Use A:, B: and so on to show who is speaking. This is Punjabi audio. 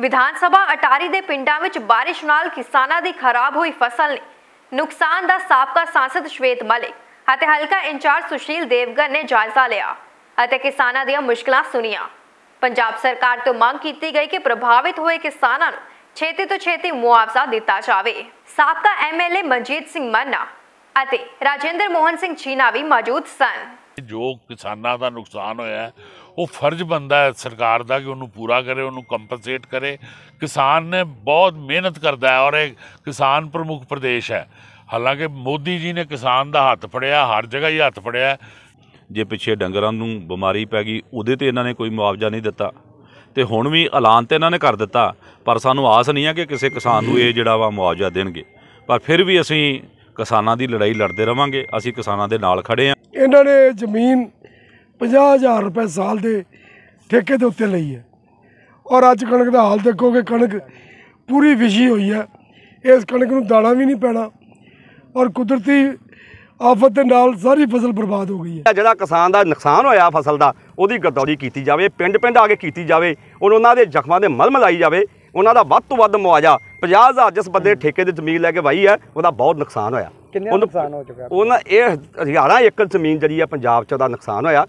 A: ਵਿਧਾਨ ਸਭਾ ਅਟਾਰੀ ਦੇ ਪਿੰਡਾਂ ਵਿੱਚ بارش ਨਾਲ ਕਿਸਾਨਾਂ ਦੀ ਖਰਾਬ ਹੋਈ ਫਸਲ ਨੇ ਨੁਕਸਾਨ ਦਾ ਸਾਬਕਾ ਸੰਸਦ ਸ਼ਵੇਤ ਮਲਿਕ ਅਤੇ ਹਲਕਾ ਇੰਚਾਰਜ ਸੁਸ਼ੀਲ ਦੇਵਗਨ ਨੇ ਜਾਇਜ਼ਾ ਲਿਆ ਅਤੇ ਕਿਸਾਨਾਂ ਦੀਆਂ ਮੁਸ਼ਕਲਾਂ ਸੁਣੀਆਂ ਪੰਜਾਬ ਸਰਕਾਰ ਤੋਂ ਮੰਗ ਕੀਤੀ ਗਈ ਕਿ ਪ੍ਰਭਾਵਿਤ ਹੋਏ ਕਿਸਾਨਾਂ ਨੂੰ ਛੇਤੀ ਤੋਂ ਛੇਤੀ ਮੁਆਵਜ਼ਾ ਦਿੱਤਾ ਜਾਵੇ ਸਾਬਕਾ ਐਮਐਲਏ ਮਨਜੀਤ ਸਿੰਘ ਮੰਨਾ ਅਤੇ ਰਾਜੇਂਦਰ ਮੋਹਨ ਸਿੰਘ ਚੀਨਾ ਵੀ ਮੌਜੂਦ ਸਨ
B: ਜੋ ਕਿਸਾਨਾਂ ਦਾ ਨੁਕਸਾਨ ਹੋਇਆ ਉਹ ਫਰਜ਼ ਬੰਦਾ ਹੈ ਸਰਕਾਰ ਦਾ ਕਿ ਉਹਨੂੰ ਪੂਰਾ ਕਰੇ ਉਹਨੂੰ ਕੰਪਨਸੇਟ ਕਰੇ ਕਿਸਾਨ ਨੇ ਬਹੁਤ ਮਿਹਨਤ ਕਰਦਾ ਹੈ ਔਰ ਇਹ ਕਿਸਾਨ ਪ੍ਰਮੁੱਖ ਪ੍ਰਦੇਸ਼ ਹੈ
C: ਹਾਲਾਂਕਿ ਮੋਦੀ ਜੀ ਨੇ ਕਿਸਾਨ ਦਾ ਹੱਥ ਫੜਿਆ ਹਰ ਜਗ੍ਹਾ ਹੀ ਹੱਥ ਫੜਿਆ ਜੇ ਪਿੱਛੇ ਡੰਗਰਾਂ ਨੂੰ ਬਿਮਾਰੀ ਪੈ ਗਈ ਉਹਦੇ ਤੇ ਇਹਨਾਂ ਨੇ ਕੋਈ ਮੁਆਵਜ਼ਾ ਨਹੀਂ ਦਿੱਤਾ ਤੇ ਹੁਣ ਵੀ ਐਲਾਨ ਤੇ ਇਹਨਾਂ ਨੇ ਕਰ ਦਿੱਤਾ ਪਰ ਸਾਨੂੰ ਆਸ ਨਹੀਂ ਹੈ ਕਿ ਕਿਸੇ ਕਿਸਾਨ ਨੂੰ ਇਹ ਜਿਹੜਾ ਵਾ ਮੁਆਵਜ਼ਾ ਦੇਣਗੇ ਪਰ ਫਿਰ ਵੀ ਅਸੀਂ ਕਿਸਾਨਾਂ ਦੀ ਲੜਾਈ ਲੜਦੇ ਰਵਾਂਗੇ ਅਸੀਂ ਕਿਸਾਨਾਂ ਦੇ ਨਾਲ ਖੜੇ ਆ
D: ਇਹਨਾਂ ਨੇ ਜ਼ਮੀਨ 50000 ਰੁਪਏ ਸਾਲ ਦੇ ਠੇਕੇ ਦੇ ਉੱਤੇ ਲਈ ਹੈ ਔਰ ਅੱਜ ਕਣਕ ਦਾ ਹਾਲ ਦੇਖੋਗੇ ਕਣਕ ਪੂਰੀ ਵਿਸ਼ੀ ਹੋਈ ਹੈ ਇਸ ਕਣਕ ਨੂੰ ਦਾਣਾ ਵੀ ਨਹੀਂ ਪੈਣਾ ਔਰ ਕੁਦਰਤੀ ਆਫਤ ਦੇ ਨਾਲ ਸਾਰੀ ਫਸਲ ਬਰਬਾਦ ਹੋ ਗਈ ਹੈ ਜਿਹੜਾ ਕਿਸਾਨ ਦਾ
E: ਨੁਕਸਾਨ ਹੋਇਆ ਫਸਲ ਦਾ ਉਹਦੀ ਗਦੌਰੀ ਕੀਤੀ ਜਾਵੇ ਪਿੰਡ ਪਿੰਡ ਆ ਕੇ ਕੀਤੀ ਜਾਵੇ ਉਹਨਾਂ ਦੇ ਜ਼ਖਮਾਂ ਦੇ ਮਲਮ ਲਾਈ ਜਾਵੇ ਉਹਨਾਂ ਦਾ ਵੱਧ ਤੋਂ ਵੱਧ ਮੁਆਵਜ਼ਾ 50000 ਜਿਸ ਬੰਦੇ ਠੇਕੇ ਦੇ ਜ਼ਮੀਨ ਲੈ ਕੇ ਵਾਈ ਹੈ ਉਹਦਾ ਬਹੁਤ ਨੁਕਸਾਨ ਹੋਇਆ ਕਿੰਨਾ ਨੁਕਸਾਨ ਹੋ ਚੁੱਕਾ ਉਹਨਾਂ ਇਹ ਹਜ਼ਾਰਾਂ ਏਕੜ ਜ਼ਮੀਨ ਜਿਹੜੀ ਆ ਪੰਜਾਬ 'ਚ ਉਹਦਾ ਨੁਕਸਾਨ ਹੋਇਆ